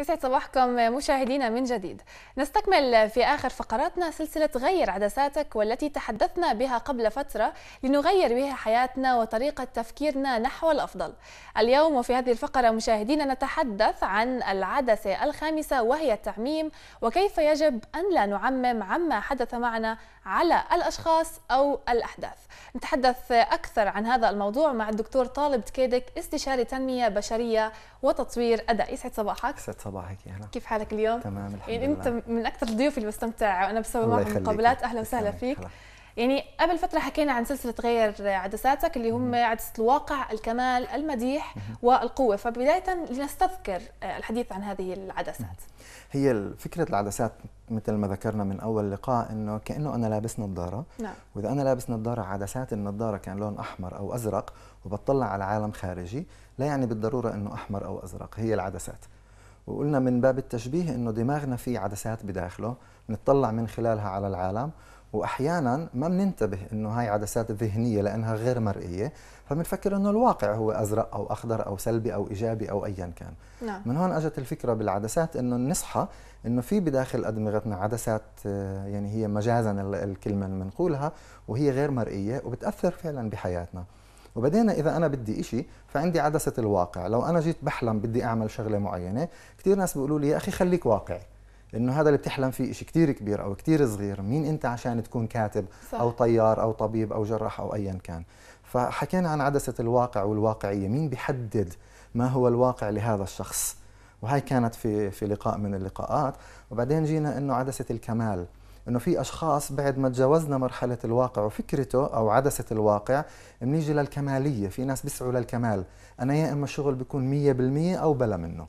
يسعد صباحكم مشاهدينا من جديد نستكمل في آخر فقراتنا سلسلة غير عدساتك والتي تحدثنا بها قبل فترة لنغير بها حياتنا وطريقة تفكيرنا نحو الأفضل اليوم وفي هذه الفقرة مشاهدينا نتحدث عن العدسة الخامسة وهي التعميم وكيف يجب أن لا نعمم عما حدث معنا على الأشخاص أو الأحداث نتحدث أكثر عن هذا الموضوع مع الدكتور طالب تكيدك استشاري تنمية بشرية وتطوير أداء يسعد صباحك صباحك يا هلا كيف حالك اليوم؟ تمام الحمد يعني لله انت من اكثر الضيوف اللي بستمتع وانا بسوي معهم مقابلات اهلا وسهلا فيك خلاص. يعني قبل فتره حكينا عن سلسله غير عدساتك اللي هم عدسه الواقع الكمال المديح والقوه فبدايه لنستذكر آه، الحديث عن هذه العدسات نعم. هي فكره العدسات مثل ما ذكرنا من اول لقاء انه كانه انا لابس نظاره نعم. واذا انا لابس نظاره عدسات النظاره كان لون احمر او ازرق وبطلع على عالم خارجي لا يعني بالضروره انه احمر او ازرق هي العدسات وقلنا من باب التشبيه انه دماغنا فيه عدسات بداخله بنطلع من خلالها على العالم واحيانا ما بننتبه انه هاي عدسات ذهنيه لانها غير مرئيه فبنفكر انه الواقع هو ازرق او اخضر او سلبي او ايجابي او ايا كان نعم. من هون اجت الفكره بالعدسات انه نصحى انه في بداخل ادمغتنا عدسات آه، يعني هي مجازا الكلمه اللي بنقولها وهي غير مرئيه وبتاثر فعلا بحياتنا وبعدين اذا انا بدي إشي فعندي عدسه الواقع لو انا جيت بحلم بدي اعمل شغله معينه كثير ناس بيقولوا لي يا اخي خليك واقعي لانه هذا اللي بتحلم فيه شيء كثير كبير او كثير صغير مين انت عشان تكون كاتب صح. او طيار او طبيب او جراح او ايا كان فحكينا عن عدسه الواقع والواقعيه مين بيحدد ما هو الواقع لهذا الشخص وهي كانت في في لقاء من اللقاءات وبعدين جينا انه عدسه الكمال انه في اشخاص بعد ما تجاوزنا مرحله الواقع وفكرته او عدسه الواقع بنيجي للكماليه في ناس بيسعوا للكمال انا يا اما شغل بيكون 100% او بلا منه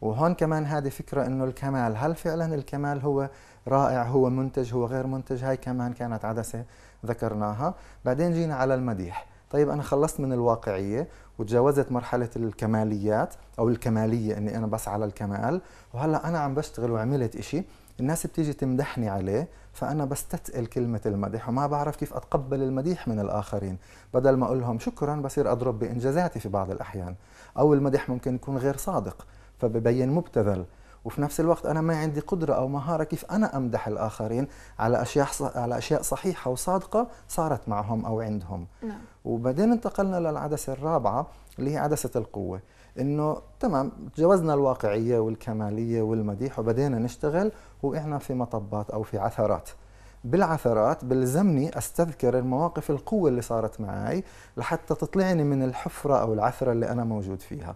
وهون كمان هذه فكرة انه الكمال هل فعلا الكمال هو رائع هو منتج هو غير منتج هاي كمان كانت عدسة ذكرناها بعدين جينا على المديح طيب انا خلصت من الواقعية وتجاوزت مرحلة الكماليات او الكمالية اني انا بسعى للكمال وهلا انا عم بشتغل وعملت اشي الناس بتيجي تمدحني عليه فأنا بستثقل كلمة المدح وما بعرف كيف أتقبل المديح من الآخرين بدل ما أقول لهم شكرا بصير أضرب بإنجازاتي في بعض الأحيان أو المدح ممكن يكون غير صادق فببين مبتذل وفي نفس الوقت انا ما عندي قدره او مهاره كيف انا امدح الاخرين على اشياء على اشياء صحيحه وصادقه صارت معهم او عندهم نعم. وبعدين انتقلنا للعدسه الرابعه اللي هي عدسه القوه انه تمام تجاوزنا الواقعيه والكماليه والمديح وبدينا نشتغل واحنا في مطبات او في عثرات بالعثرات بلزمني استذكر المواقف القوه اللي صارت معي لحتى تطلعني من الحفره او العثره اللي انا موجود فيها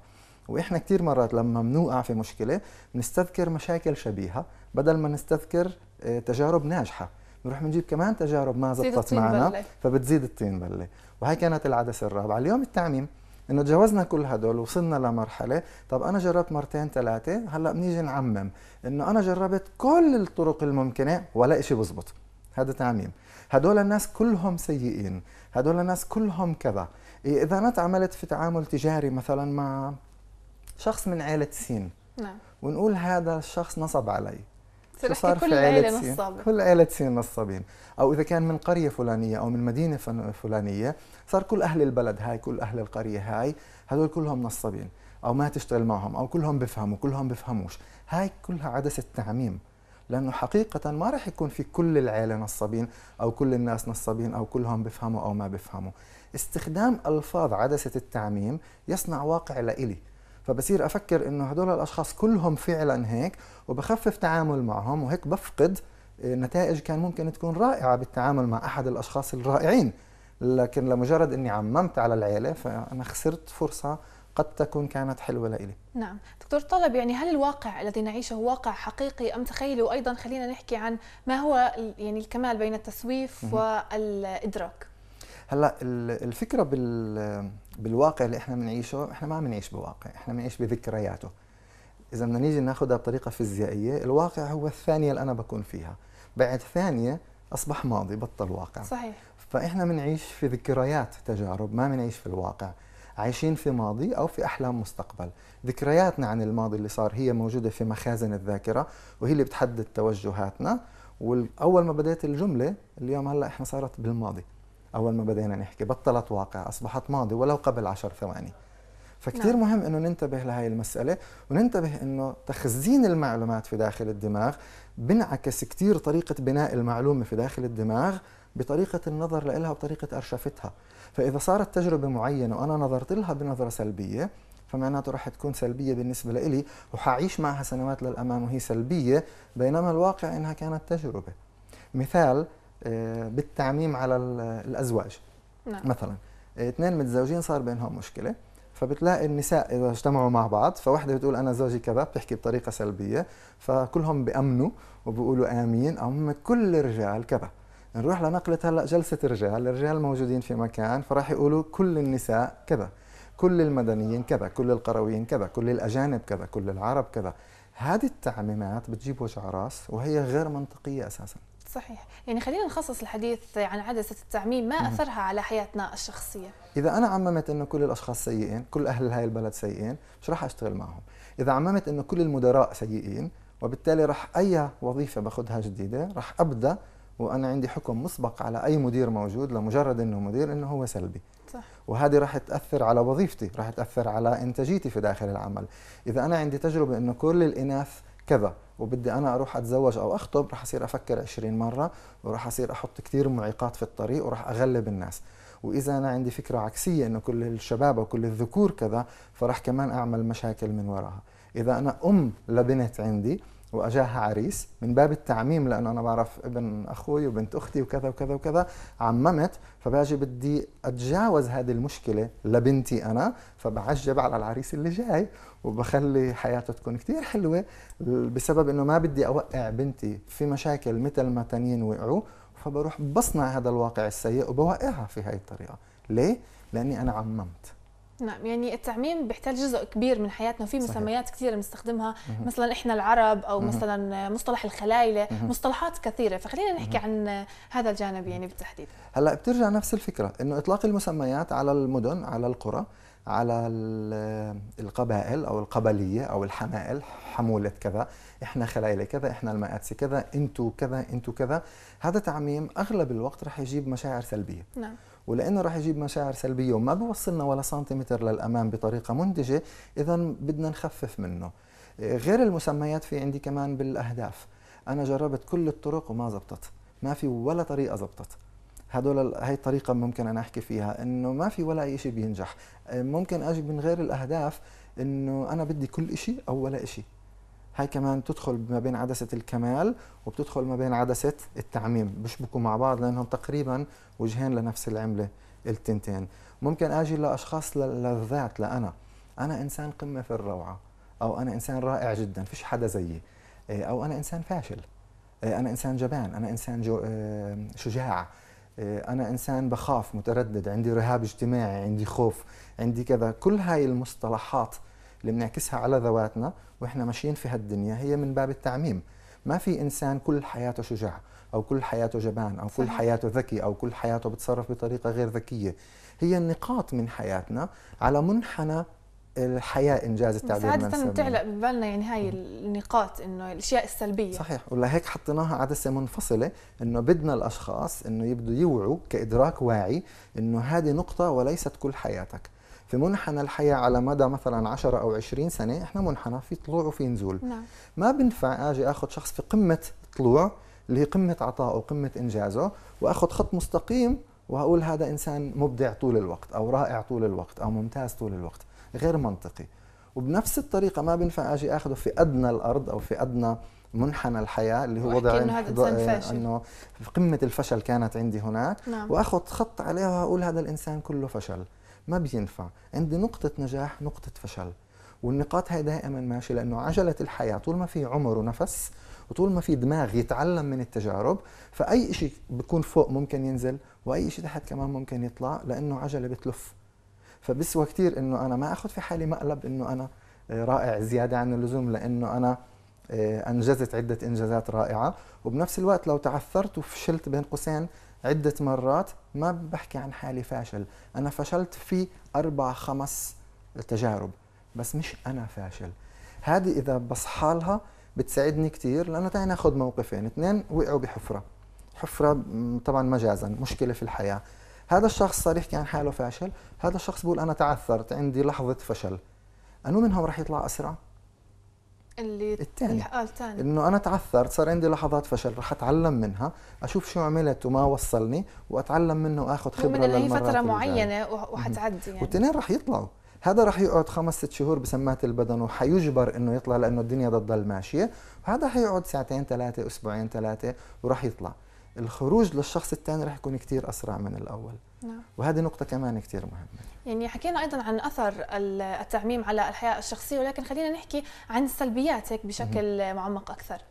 واحنا كثير مرات لما بنوقع في مشكله بنستذكر مشاكل شبيهه بدل ما نستذكر آه، تجارب ناجحه نروح بنجيب كمان تجارب ما زبطت معنا فبتزيد الطين بله وهي كانت العدسه الرابعه اليوم التعميم انه تجاوزنا كل هدول وصلنا لمرحله طب انا جربت مرتين ثلاثه هلا بنيجي نعمم انه انا جربت كل الطرق الممكنه ولا شيء بزبط هذا تعميم هدول الناس كلهم سيئين هدول الناس كلهم كذا إيه، اذا انا تعاملت في تعامل تجاري مثلا مع شخص من عائله سين نعم ونقول هذا الشخص نصب علي شو صار كل في عائلة سين نصب. كل عائلة سين نصابين أو إذا كان من قرية فلانية أو من مدينة فلانية صار كل أهل البلد هاي كل أهل القرية هاي هذول كلهم نصابين أو ما تشتغل معهم أو كلهم بفهموا كلهم بفهموش هاي كلها عدسة تعميم لأنه حقيقة ما راح يكون في كل العيلة نصابين أو كل الناس نصابين أو كلهم بفهموا أو ما بفهموا استخدام ألفاظ عدسة التعميم يصنع واقع لإلي فبصير افكر انه هدول الاشخاص كلهم فعلا هيك وبخفف تعامل معهم وهيك بفقد نتائج كان ممكن تكون رائعه بالتعامل مع احد الاشخاص الرائعين لكن لمجرد اني عممت على العيله فانا خسرت فرصه قد تكون كانت حلوه لإلي. نعم، دكتور طلب يعني هل الواقع الذي نعيشه هو واقع حقيقي ام تخيلي وايضا خلينا نحكي عن ما هو يعني الكمال بين التسويف والادراك. هلا الفكره بال بالواقع اللي احنا بنعيشه احنا ما بنعيش بواقع احنا بنعيش بذكرياته اذا بدنا نيجي ناخذها بطريقه فيزيائيه الواقع هو الثانيه اللي انا بكون فيها بعد ثانيه اصبح ماضي بطل واقع صحيح فاحنا بنعيش في ذكريات تجارب ما بنعيش في الواقع عايشين في ماضي او في احلام مستقبل ذكرياتنا عن الماضي اللي صار هي موجوده في مخازن الذاكره وهي اللي بتحدد توجهاتنا واول ما بديت الجمله اليوم هلا احنا صارت بالماضي اول ما بدينا نحكي بطلت واقع اصبحت ماضي ولو قبل عشر ثواني فكتير نعم. مهم انه ننتبه لهي المساله وننتبه انه تخزين المعلومات في داخل الدماغ بنعكس كتير طريقه بناء المعلومه في داخل الدماغ بطريقه النظر لها وطريقه ارشفتها فاذا صارت تجربه معينه وانا نظرت لها بنظره سلبيه فمعناته رح تكون سلبيه بالنسبه لإلي وحعيش معها سنوات للامام وهي سلبيه بينما الواقع انها كانت تجربه مثال آه، بالتعميم على الازواج نعم. مثلا اثنين متزوجين صار بينهم مشكله فبتلاقي النساء اذا اجتمعوا مع بعض فواحده بتقول انا زوجي كذا بتحكي بطريقه سلبيه فكلهم بامنوا وبيقولوا امين او هم كل الرجال كذا نروح لنقلة هلا جلسة الرجال، الرجال موجودين في مكان فراح يقولوا كل النساء كذا، كل المدنيين كذا، كل القرويين كذا، كل الأجانب كذا، كل العرب كذا، هذه التعميمات بتجيب وجع راس وهي غير منطقية أساساً. صحيح يعني خلينا نخصص الحديث عن عدسة التعميم ما أثرها على حياتنا الشخصية إذا أنا عممت أنه كل الأشخاص سيئين كل أهل هاي البلد سيئين مش راح أشتغل معهم إذا عممت أنه كل المدراء سيئين وبالتالي راح أي وظيفة باخذها جديدة راح أبدأ وأنا عندي حكم مسبق على أي مدير موجود لمجرد أنه مدير أنه هو سلبي صح. وهذه راح تأثر على وظيفتي راح تأثر على إنتاجيتي في داخل العمل إذا أنا عندي تجربة أنه كل الإناث كذا وبدي انا اروح اتزوج او اخطب رح اصير افكر 20 مره وراح اصير احط كثير معيقات في الطريق وراح اغلب الناس واذا انا عندي فكره عكسيه انه كل الشباب او كل الذكور كذا فرح كمان اعمل مشاكل من وراها اذا انا ام لبنت عندي واجاها عريس من باب التعميم لانه انا بعرف ابن اخوي وبنت اختي وكذا وكذا وكذا عممت فباجي بدي اتجاوز هذه المشكله لبنتي انا فبعجب على العريس اللي جاي وبخلي حياتها تكون كثير حلوه بسبب انه ما بدي اوقع بنتي في مشاكل مثل ما تانيين وقعوا فبروح بصنع هذا الواقع السيء وبوقعها في هاي الطريقه ليه لاني انا عممت نعم يعني التعميم بيحتاج جزء كبير من حياتنا وفي مسميات كثيره بنستخدمها مثلا احنا العرب او مثلا مصطلح الخلايله مصطلحات كثيره فخلينا نحكي عن هذا الجانب يعني بالتحديد هلا بترجع نفس الفكره انه اطلاق المسميات على المدن على القرى على القبائل او القبليه او الحمائل حموله كذا احنا خلايلة كذا احنا المقادسه كذا انتو كذا انتو كذا هذا تعميم اغلب الوقت رح يجيب مشاعر سلبيه نعم ولانه رح يجيب مشاعر سلبيه وما بوصلنا ولا سنتيمتر للامام بطريقه منتجه اذا بدنا نخفف منه غير المسميات في عندي كمان بالاهداف انا جربت كل الطرق وما زبطت ما في ولا طريقه زبطت هدول هي الطريقه ممكن انا احكي فيها انه ما في ولا اي شيء بينجح آه، ممكن اجي من غير الاهداف انه انا بدي كل شيء او ولا شيء هاي كمان بتدخل ما بين عدسة الكمال وبتدخل ما بين عدسة التعميم بيشبكوا مع بعض لأنهم تقريبا وجهين لنفس العملة التنتين ممكن أجي لأشخاص للذات لأنا أنا إنسان قمة في الروعة أو أنا إنسان رائع جدا فيش حدا زيي آه، أو أنا إنسان فاشل آه، أنا إنسان جبان أنا إنسان شجاع آه، انا انسان بخاف متردد عندي رهاب اجتماعي عندي خوف عندي كذا كل هاي المصطلحات اللي بنعكسها على ذواتنا واحنا ماشيين في هالدنيا هي من باب التعميم ما في انسان كل حياته شجاع او كل حياته جبان او كل حياته ذكي او كل حياته بتصرف بطريقه غير ذكيه هي النقاط من حياتنا على منحنى الحياه انجاز التعبير بس عاده بتعلق ببالنا يعني هاي النقاط انه الاشياء السلبيه صحيح ولهيك حطيناها عدسه منفصله انه بدنا الاشخاص انه يبدوا يوعوا كادراك واعي انه هذه نقطه وليست كل حياتك في منحنى الحياة على مدى مثلا 10 أو 20 سنة إحنا منحنى في طلوع وفي نزول نعم. ما بنفع أجي أخذ شخص في قمة طلوع اللي هي قمة عطائه وقمة إنجازه وأخذ خط مستقيم واقول هذا انسان مبدع طول الوقت او رائع طول الوقت او ممتاز طول الوقت غير منطقي وبنفس الطريقه ما بينفع اجي اخذه في ادنى الارض او في ادنى منحنى الحياه اللي هو وضع انه هذا انسان فاشل انه في قمه الفشل كانت عندي هناك نعم. واخذ خط عليها واقول هذا الانسان كله فشل ما بينفع عندي نقطه نجاح نقطه فشل والنقاط هاي دائما ماشيه لانه عجله الحياه طول ما في عمر ونفس وطول ما في دماغ يتعلم من التجارب فاي شيء بيكون فوق ممكن ينزل واي شيء تحت كمان ممكن يطلع لانه عجله بتلف فبسوى كثير انه انا ما اخذ في حالي مقلب انه انا آه، رائع زياده عن اللزوم لانه انا آه، انجزت عده انجازات رائعه وبنفس الوقت لو تعثرت وفشلت بين قوسين عده مرات ما بحكي عن حالي فاشل انا فشلت في اربع خمس تجارب بس مش انا فاشل هذه اذا بصحالها بتساعدني كثير لانه تعي ناخذ موقفين اثنين وقعوا بحفره حفره طبعا مجازا مشكله في الحياه هذا الشخص صار يحكي عن حاله فاشل هذا الشخص بيقول انا تعثرت عندي لحظه فشل انو منهم راح يطلع اسرع اللي الثاني الثاني انه انا تعثرت صار عندي لحظات فشل رح اتعلم منها اشوف شو عملت وما وصلني واتعلم منه واخذ خبره من هي فتره معينه وحتعدي يعني والتنين رح يطلعوا هذا راح يقعد خمس ست شهور بسماعه البدن وحيجبر انه يطلع لانه الدنيا بتضل ماشيه وهذا حيقعد ساعتين ثلاثه اسبوعين ثلاثه وراح يطلع الخروج للشخص الثاني راح يكون كثير اسرع من الاول نعم. وهذه نقطة كمان كثير مهمة يعني حكينا أيضا عن أثر التعميم على الحياة الشخصية ولكن خلينا نحكي عن السلبيات هيك بشكل معمق أكثر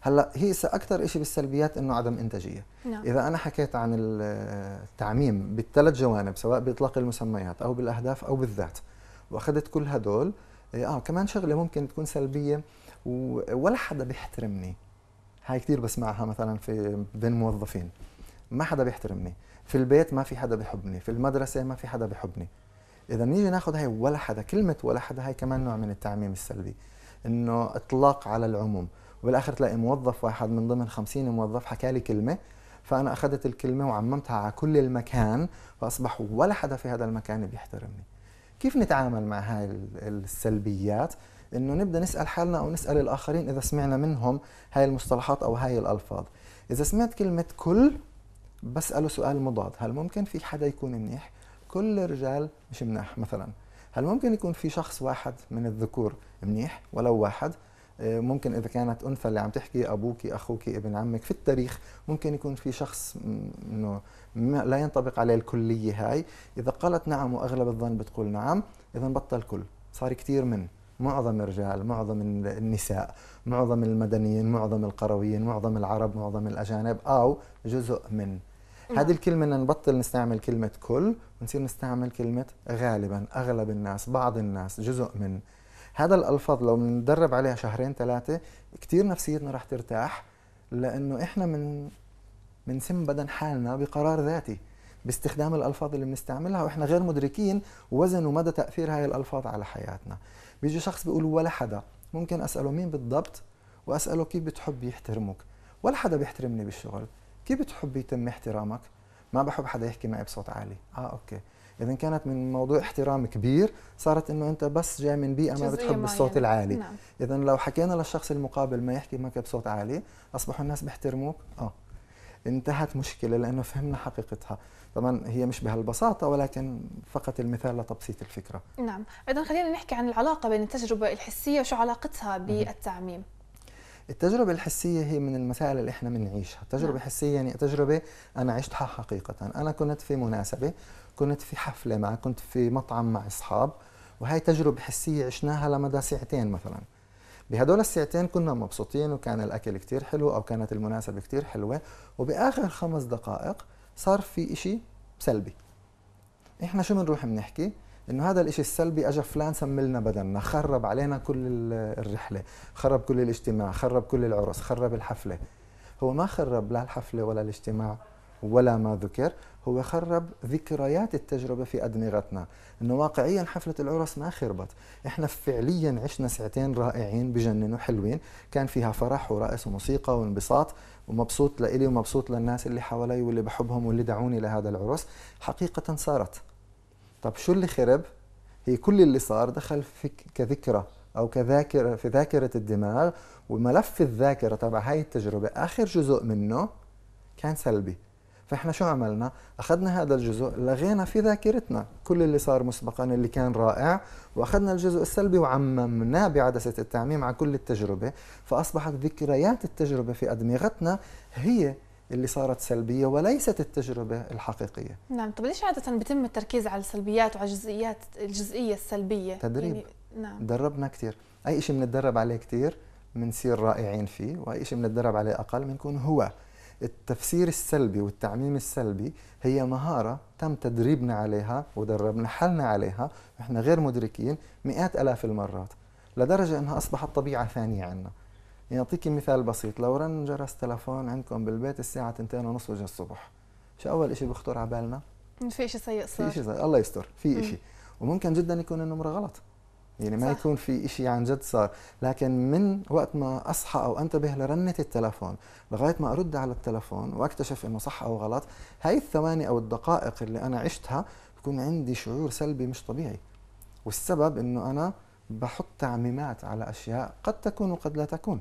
هلا هي اكثر شيء بالسلبيات انه عدم انتاجيه نعم. اذا انا حكيت عن التعميم بالثلاث جوانب سواء باطلاق المسميات او بالاهداف او بالذات واخذت كل هدول إيه، اه كمان شغله ممكن تكون سلبيه ولا حدا بيحترمني هاي كثير بسمعها مثلا في بين موظفين ما حدا بيحترمني في البيت ما في حدا بحبني في المدرسه ما في حدا بحبني اذا نيجي ناخذ هاي ولا حدا كلمه ولا حدا هاي كمان نوع من التعميم السلبي انه اطلاق على العموم وبالاخر تلاقي موظف واحد من ضمن 50 موظف حكى لي كلمه فانا اخذت الكلمه وعممتها على كل المكان فاصبح ولا حدا في هذا المكان بيحترمني كيف نتعامل مع هاي السلبيات انه نبدا نسال حالنا او نسال الاخرين اذا سمعنا منهم هاي المصطلحات او هاي الالفاظ اذا سمعت كلمه كل بساله سؤال مضاد هل ممكن في حدا يكون منيح كل الرجال مش مناح مثلا هل ممكن يكون في شخص واحد من الذكور منيح ولو واحد آه، ممكن اذا كانت انثى اللي عم تحكي ابوك اخوك ابن عمك في التاريخ ممكن يكون في شخص انه لا ينطبق عليه الكليه هاي اذا قالت نعم واغلب الظن بتقول نعم اذا بطل كل صار كثير من معظم الرجال معظم النساء معظم المدنيين معظم القرويين معظم العرب معظم الاجانب او جزء من نعم. هذه الكلمة نبطل نستعمل كلمة كل ونصير نستعمل كلمة غالبا أغلب الناس بعض الناس جزء من هذا الالفاظ لو بندرب عليها شهرين ثلاثه كثير نفسيتنا رح ترتاح لانه احنا من بنسم بدن حالنا بقرار ذاتي باستخدام الالفاظ اللي بنستعملها واحنا غير مدركين وزن ومدى تاثير هاي الالفاظ على حياتنا بيجي شخص بيقول ولا حدا ممكن اساله مين بالضبط واساله كيف بتحب يحترمك ولا حدا بيحترمني بالشغل كيف بتحب يتم احترامك ما بحب حدا يحكي معي بصوت عالي اه اوكي اذا كانت من موضوع احترام كبير صارت انه انت بس جاي من بيئه ما بتحب معين. الصوت العالي نعم. اذا لو حكينا للشخص المقابل ما يحكي معك بصوت عالي اصبحوا الناس بيحترموك اه انتهت مشكله لانه فهمنا حقيقتها طبعا هي مش بهالبساطه ولكن فقط المثال لتبسيط الفكره نعم اذا خلينا نحكي عن العلاقه بين التجربه الحسيه وشو علاقتها بالتعميم التجربة الحسية هي من المسائل اللي احنا بنعيشها، التجربة نعم. الحسية يعني تجربة أنا عشتها حقيقة، أنا كنت في مناسبة كنت في حفله مع كنت في مطعم مع اصحاب وهي تجربه حسيه عشناها لمدى ساعتين مثلا بهدول الساعتين كنا مبسوطين وكان الاكل كتير حلو او كانت المناسبه كتير حلوه وباخر خمس دقائق صار في إشي سلبي احنا شو بنروح بنحكي انه هذا الإشي السلبي اجى فلان سملنا بدلنا خرب علينا كل الرحله خرب كل الاجتماع خرب كل العرس خرب الحفله هو ما خرب لا الحفله ولا الاجتماع ولا ما ذكر هو خرب ذكريات التجربة في أدمغتنا إنه واقعيا حفلة العرس ما خربت إحنا فعليا عشنا ساعتين رائعين بجننوا حلوين كان فيها فرح ورقص وموسيقى وانبساط ومبسوط لإلي ومبسوط للناس اللي حوالي واللي بحبهم واللي دعوني لهذا العرس حقيقة صارت طب شو اللي خرب؟ هي كل اللي صار دخل في كذكرى او كذاكره في ذاكره الدماغ وملف الذاكره تبع هاي التجربه اخر جزء منه كان سلبي فإحنا شو عملنا؟ أخذنا هذا الجزء لغينا في ذاكرتنا كل اللي صار مسبقا اللي كان رائع وأخذنا الجزء السلبي وعممناه بعدسة التعميم على كل التجربة فأصبحت ذكريات التجربة في أدمغتنا هي اللي صارت سلبية وليست التجربة الحقيقية نعم طب ليش عادة بتم التركيز على السلبيات وعلى الجزئيات الجزئية السلبية؟ يعني تدريب يعني نعم دربنا كثير أي شيء بنتدرب عليه كثير بنصير رائعين فيه وأي شيء بنتدرب عليه أقل بنكون هو التفسير السلبي والتعميم السلبي هي مهارة تم تدريبنا عليها ودربنا حالنا عليها احنا غير مدركين مئات الاف المرات لدرجة انها اصبحت طبيعة ثانية عنا يعني مثال بسيط لو رن جرس تلفون عندكم بالبيت الساعة 2:30 ونص الصبح شو اول اشي بخطر على بالنا؟ في شيء سيء صار في شيء الله يستر في شيء وممكن جدا يكون النمرة غلط يعني ما صح. يكون في شيء عن جد صار لكن من وقت ما أصحى أو أنتبه لرنة التلفون لغاية ما أرد على التلفون وأكتشف إنه صح أو غلط هاي الثواني أو الدقائق اللي أنا عشتها بكون عندي شعور سلبي مش طبيعي والسبب إنه أنا بحط تعميمات على أشياء قد تكون وقد لا تكون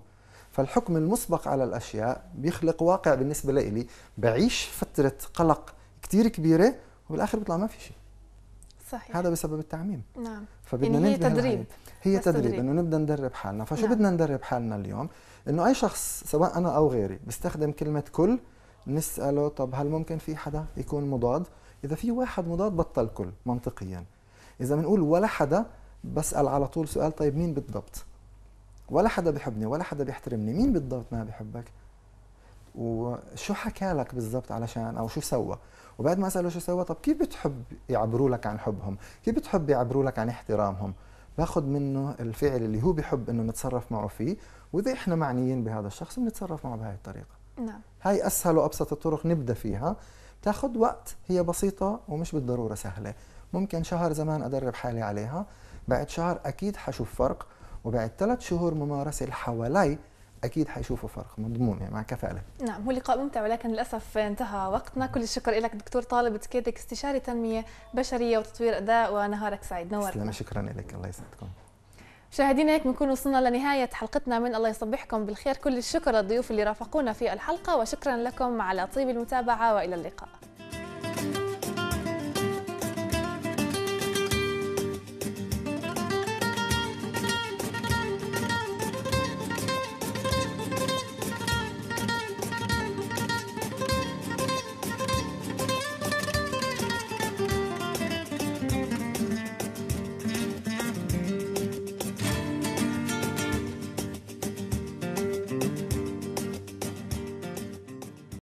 فالحكم المسبق على الأشياء بيخلق واقع بالنسبة لإلي بعيش فترة قلق كثير كبيرة وبالآخر بيطلع ما في شيء صحيح هذا بسبب التعميم نعم فبدنا نبدا هي تدريب هي تدريب, تدريب. انه نبدا ندرب حالنا فشو نعم. بدنا ندرب حالنا اليوم انه اي شخص سواء انا او غيري بيستخدم كلمه كل نساله طب هل ممكن في حدا يكون مضاد اذا في واحد مضاد بطل كل منطقيا اذا بنقول ولا حدا بسال على طول سؤال طيب مين بالضبط ولا حدا بحبني ولا حدا بيحترمني مين بالضبط ما بحبك وشو حكى لك بالضبط علشان او شو سوى وبعد ما اساله شو سوى طب كيف بتحب يعبروا لك عن حبهم كيف بتحب يعبروا لك عن احترامهم باخذ منه الفعل اللي هو بحب انه نتصرف معه فيه واذا احنا معنيين بهذا الشخص بنتصرف معه بهذه الطريقه نعم هاي اسهل وابسط الطرق نبدا فيها بتاخذ وقت هي بسيطه ومش بالضروره سهله ممكن شهر زمان ادرب حالي عليها بعد شهر اكيد حشوف فرق وبعد ثلاث شهور ممارسه اللي حوالي اكيد حيشوفوا فرق مضمون يعني مع كفاءه نعم هو لقاء ممتع ولكن للاسف انتهى وقتنا كل الشكر لك دكتور طالب تكيدك استشاري تنميه بشريه وتطوير اداء ونهارك سعيد نورتنا شكرا لك الله يسعدكم مشاهدينا هيك بنكون وصلنا لنهاية حلقتنا من الله يصبحكم بالخير كل الشكر للضيوف اللي رافقونا في الحلقة وشكرا لكم على طيب المتابعة وإلى اللقاء